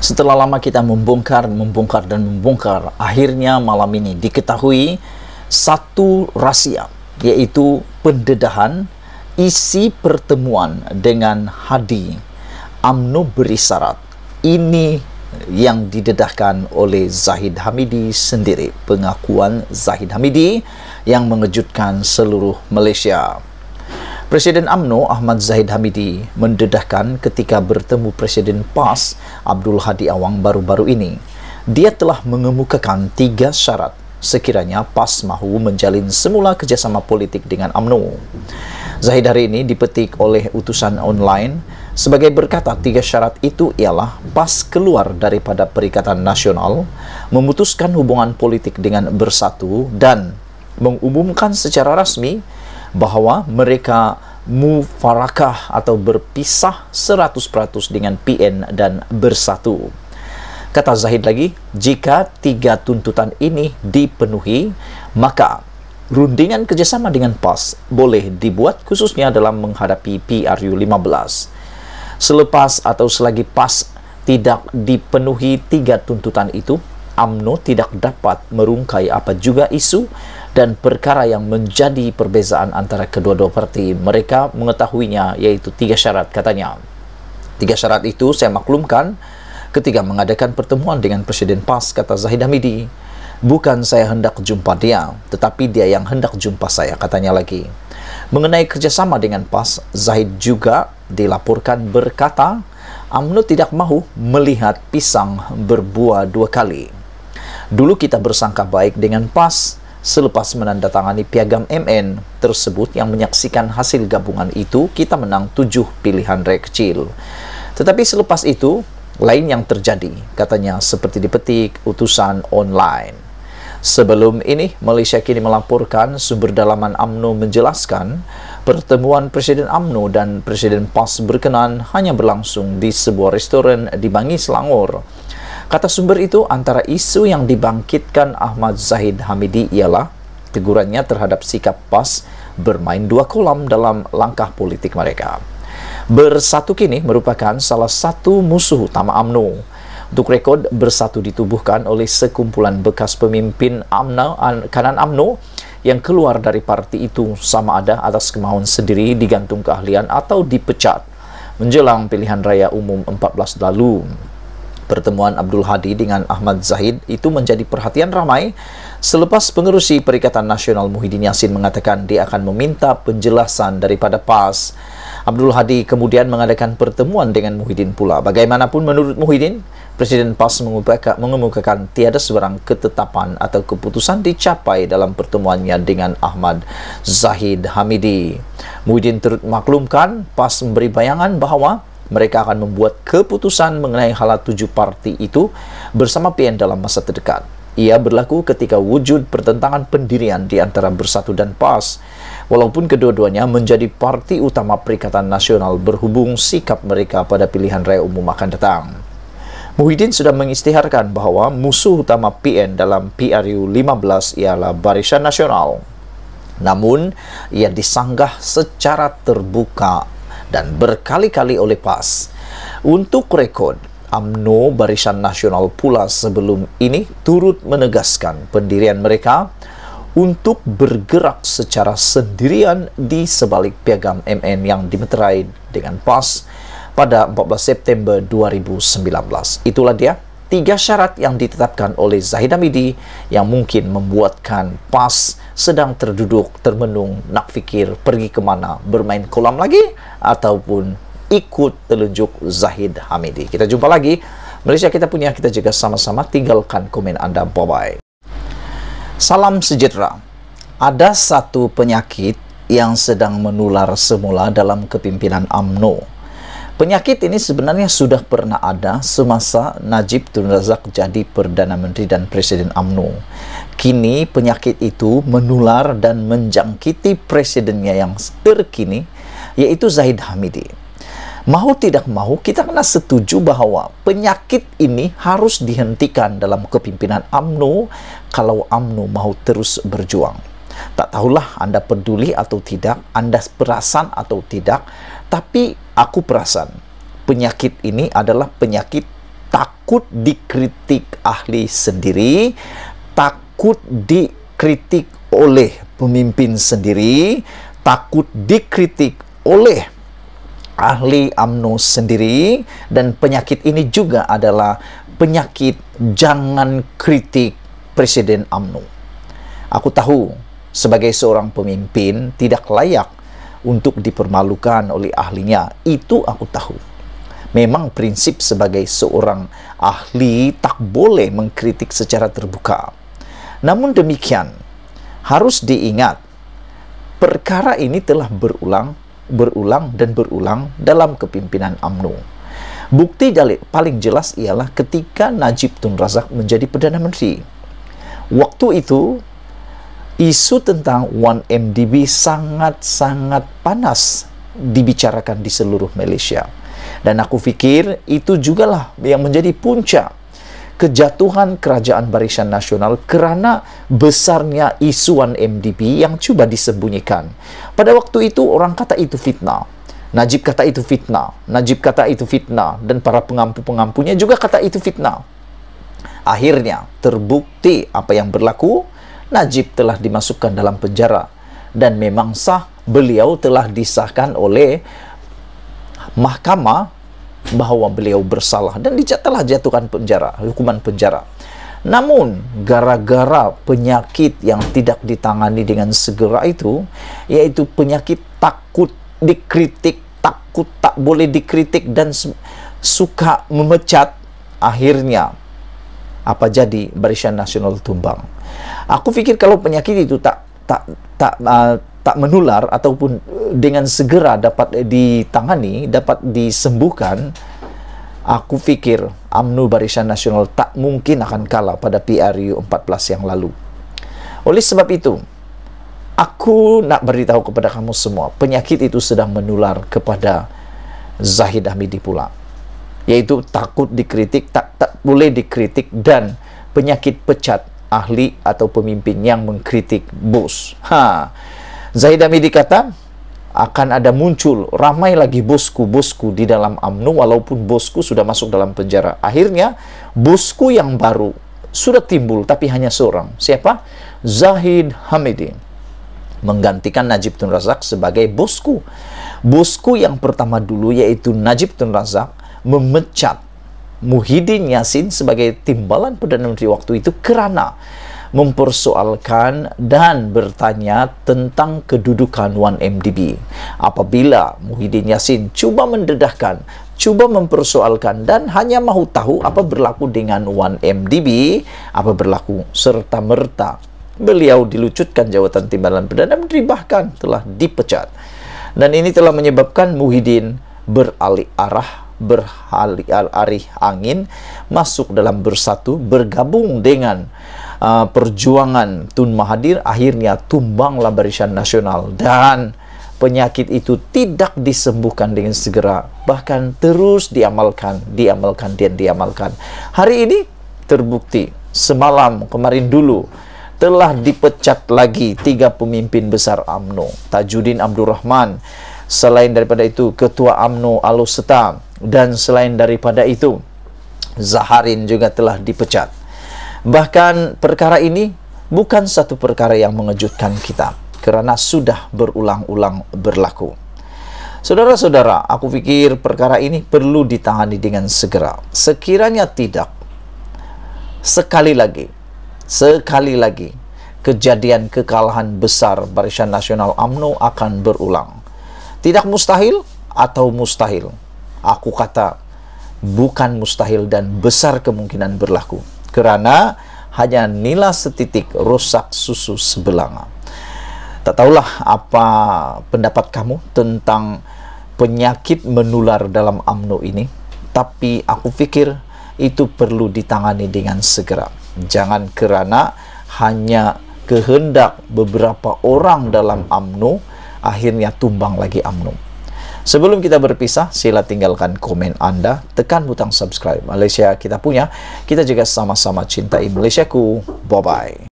Setelah lama kita membongkar, membongkar dan membongkar, akhirnya malam ini diketahui satu rahsia yaitu pendedahan isi pertemuan dengan Hadi Amnu Berisarat. Ini yang didedahkan oleh Zahid Hamidi sendiri, pengakuan Zahid Hamidi yang mengejutkan seluruh Malaysia. Presiden AMNO Ahmad Zahid Hamidi mendedahkan ketika bertemu Presiden PAS Abdul Hadi Awang baru-baru ini. Dia telah mengemukakan tiga syarat sekiranya PAS mahu menjalin semula kerjasama politik dengan AMNO. Zahid hari ini dipetik oleh utusan online sebagai berkata tiga syarat itu ialah PAS keluar daripada Perikatan Nasional, memutuskan hubungan politik dengan bersatu dan mengumumkan secara rasmi bahawa mereka mufarakah atau berpisah 100% dengan PN dan bersatu. Kata Zahid lagi, jika tiga tuntutan ini dipenuhi, maka rundingan kerjasama dengan PAS boleh dibuat khususnya dalam menghadapi PRU 15. Selepas atau selagi PAS tidak dipenuhi tiga tuntutan itu, AMNO tidak dapat merungkai apa juga isu dan perkara yang menjadi perbezaan antara kedua-dua parti mereka mengetahuinya yaitu tiga syarat katanya tiga syarat itu saya maklumkan ketika mengadakan pertemuan dengan Presiden PAS kata Zahid Hamidi bukan saya hendak jumpa dia tetapi dia yang hendak jumpa saya katanya lagi mengenai kerjasama dengan PAS Zahid juga dilaporkan berkata UMNO tidak mahu melihat pisang berbuah dua kali. Dulu kita bersangka baik dengan PAS, Selepas menandatangani piagam MN tersebut yang menyaksikan hasil gabungan itu, kita menang tujuh pilihan raya kecil. Tetapi selepas itu, lain yang terjadi, katanya seperti dipetik utusan online. Sebelum ini, Malaysia kini melaporkan sumber dalaman AMNO menjelaskan pertemuan Presiden AMNO dan Presiden PAS berkenan hanya berlangsung di sebuah restoran di Bangi, Selangor. Kata sumber itu antara isu yang dibangkitkan Ahmad Zahid Hamidi ialah tegurannya terhadap sikap PAS bermain dua kolam dalam langkah politik mereka. Bersatu kini merupakan salah satu musuh utama AMNO. Untuk rekod, Bersatu ditubuhkan oleh sekumpulan bekas pemimpin AMNO, kanan AMNO yang keluar dari parti itu sama ada atas kemauan sendiri digantung keahlian atau dipecat menjelang pilihan raya umum 14 lalu pertemuan Abdul Hadi dengan Ahmad Zahid itu menjadi perhatian ramai selepas pengerusi Perikatan Nasional Muhyiddin Yassin mengatakan dia akan meminta penjelasan daripada PAS. Abdul Hadi kemudian mengadakan pertemuan dengan Muhyiddin pula. Bagaimanapun menurut Muhyiddin, Presiden PAS mengemukakan tiada sebarang ketetapan atau keputusan dicapai dalam pertemuannya dengan Ahmad Zahid Hamidi. Muhyiddin turut maklumkan PAS memberi bayangan bahawa mereka akan membuat keputusan mengenai hal tujuh parti itu bersama PN dalam masa terdekat. Ia berlaku ketika wujud pertentangan pendirian di antara Bersatu dan PAS, walaupun kedua-duanya menjadi parti utama Perikatan Nasional berhubung sikap mereka pada pilihan raya umum akan datang. Muhyiddin sudah mengistiharkan bahwa musuh utama PN dalam PRU 15 ialah Barisan Nasional. Namun, ia disanggah secara terbuka dan berkali-kali oleh PAS. Untuk rekod, AMNO Barisan Nasional pula sebelum ini turut menegaskan pendirian mereka untuk bergerak secara sendirian di sebalik piagam MN yang dimeterai dengan PAS pada 14 September 2019. Itulah dia tiga syarat yang ditetapkan oleh Zahid Hamidi yang mungkin membuatkan pas sedang terduduk, termenung, nak fikir, pergi kemana, bermain kolam lagi, ataupun ikut telunjuk Zahid Hamidi. Kita jumpa lagi. Malaysia kita punya, kita jaga sama-sama. Tinggalkan komen Anda. Bye-bye. Salam sejahtera. Ada satu penyakit yang sedang menular semula dalam kepimpinan AMNO Penyakit ini sebenarnya sudah pernah ada semasa Najib Tun Razak jadi Perdana Menteri dan Presiden AMNO. Kini penyakit itu menular dan menjangkiti presidennya yang terkini, yaitu Zahid Hamidi. Mau tidak mau, kita kena setuju bahwa penyakit ini harus dihentikan dalam kepimpinan AMNO kalau AMNO mau terus berjuang. Tak tahulah Anda peduli atau tidak, Anda perasan atau tidak, tapi aku perasan penyakit ini adalah penyakit takut dikritik ahli sendiri, takut dikritik oleh pemimpin sendiri, takut dikritik oleh ahli AMNO sendiri dan penyakit ini juga adalah penyakit jangan kritik Presiden AMNO. Aku tahu sebagai seorang pemimpin tidak layak untuk dipermalukan oleh ahlinya. Itu aku tahu. Memang prinsip sebagai seorang ahli tak boleh mengkritik secara terbuka. Namun demikian, harus diingat perkara ini telah berulang, berulang dan berulang dalam kepimpinan AMNU. Bukti paling jelas ialah ketika Najib Tun Razak menjadi Perdana Menteri. Waktu itu, isu tentang 1MDB sangat-sangat panas dibicarakan di seluruh Malaysia. Dan aku pikir itu jugalah yang menjadi puncak kejatuhan Kerajaan Barisan Nasional kerana besarnya isu 1MDB yang cuba disembunyikan. Pada waktu itu orang kata itu fitnah. Najib kata itu fitnah. Najib kata itu fitnah. Dan para pengampu-pengampunya juga kata itu fitnah. Akhirnya terbukti apa yang berlaku Najib telah dimasukkan dalam penjara dan memang sah beliau telah disahkan oleh mahkamah bahwa beliau bersalah dan telah jatuhkan penjara, hukuman penjara. Namun, gara-gara penyakit yang tidak ditangani dengan segera itu, yaitu penyakit takut dikritik, takut tak boleh dikritik dan suka memecat, akhirnya apa jadi Barisan Nasional tumbang. Aku pikir kalau penyakit itu tak tak tak uh, tak menular ataupun eh, dengan segera dapat ditangani, dapat disembuhkan, aku pikir AMNU Barisan Nasional tak mungkin akan kalah pada PRU 14 yang lalu. Oleh sebab itu, aku nak beritahu kepada kamu semua, penyakit itu sedang menular kepada Zahid Hamidi pula. Yaitu takut dikritik, tak, tak boleh dikritik, dan penyakit pecat ahli atau pemimpin yang mengkritik bos. Ha. Zahid Amidi kata, akan ada muncul ramai lagi bosku-bosku di dalam UMNO walaupun bosku sudah masuk dalam penjara. Akhirnya bosku yang baru sudah timbul tapi hanya seorang. Siapa? Zahid Hamidi menggantikan Najib Tun Razak sebagai bosku. Bosku yang pertama dulu yaitu Najib Tun Razak memecat Muhyiddin Yassin sebagai timbalan Perdana Menteri waktu itu kerana mempersoalkan dan bertanya tentang kedudukan 1MDB. Apabila Muhyiddin Yassin cuba mendedahkan, cuba mempersoalkan dan hanya mahu tahu apa berlaku dengan 1MDB, apa berlaku serta-merta. Beliau dilucutkan jawatan Timbalan Perdana Menteri bahkan telah dipecat. Dan ini telah menyebabkan Muhyiddin beralih arah beralih angin masuk dalam bersatu bergabung dengan uh, perjuangan Tun Mahathir akhirnya tumbanglah barisan nasional dan penyakit itu tidak disembuhkan dengan segera bahkan terus diamalkan diamalkan dan diamalkan hari ini terbukti semalam kemarin dulu telah dipecat lagi tiga pemimpin besar AMNO Tajuddin Abdurrahman Selain daripada itu, Ketua AMNO Aluseta dan selain daripada itu, Zaharin juga telah dipecat. Bahkan perkara ini bukan satu perkara yang mengejutkan kita kerana sudah berulang-ulang berlaku. Saudara-saudara, aku pikir perkara ini perlu ditangani dengan segera. Sekiranya tidak, sekali lagi, sekali lagi, kejadian kekalahan besar Barisan Nasional UMNO akan berulang. Tidak mustahil atau mustahil? Aku kata bukan mustahil dan besar kemungkinan berlaku. Karena hanya nilai setitik rusak susu sebelanga. Tak tahulah apa pendapat kamu tentang penyakit menular dalam AMNO ini, tapi aku pikir itu perlu ditangani dengan segera. Jangan kerana hanya kehendak beberapa orang dalam AMNO akhirnya tumbang lagi UMNO. Sebelum kita berpisah, sila tinggalkan komen Anda, tekan butang subscribe. Malaysia kita punya, kita juga sama-sama cintai Malaysiaku. Bye-bye.